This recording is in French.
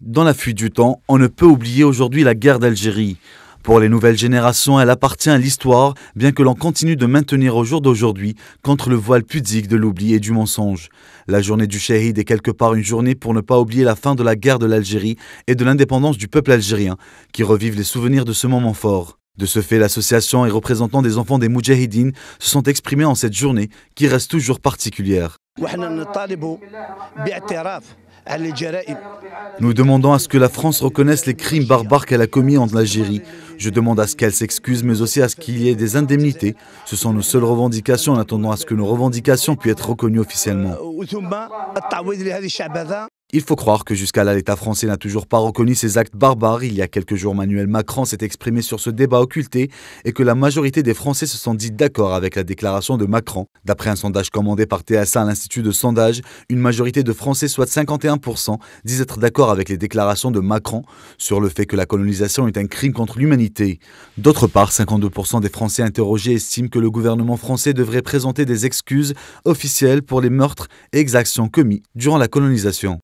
Dans la fuite du temps, on ne peut oublier aujourd'hui la guerre d'Algérie. Pour les nouvelles générations, elle appartient à l'histoire, bien que l'on continue de maintenir au jour d'aujourd'hui contre le voile pudique de l'oubli et du mensonge. La journée du Shahid est quelque part une journée pour ne pas oublier la fin de la guerre de l'Algérie et de l'indépendance du peuple algérien, qui revivent les souvenirs de ce moment fort. De ce fait, l'association et représentants des enfants des Moudjahidines se sont exprimés en cette journée qui reste toujours particulière. Nous demandons à ce que la France reconnaisse les crimes barbares qu'elle a commis en Algérie. Je demande à ce qu'elle s'excuse, mais aussi à ce qu'il y ait des indemnités. Ce sont nos seules revendications en attendant à ce que nos revendications puissent être reconnues officiellement. Il faut croire que jusqu'à là, l'État français n'a toujours pas reconnu ces actes barbares. Il y a quelques jours, Manuel Macron s'est exprimé sur ce débat occulté et que la majorité des Français se sont dit d'accord avec la déclaration de Macron. D'après un sondage commandé par TSA à l'Institut de sondage, une majorité de Français, soit 51%, disent être d'accord avec les déclarations de Macron sur le fait que la colonisation est un crime contre l'humanité. D'autre part, 52% des Français interrogés estiment que le gouvernement français devrait présenter des excuses officielles pour les meurtres et exactions commis durant la colonisation.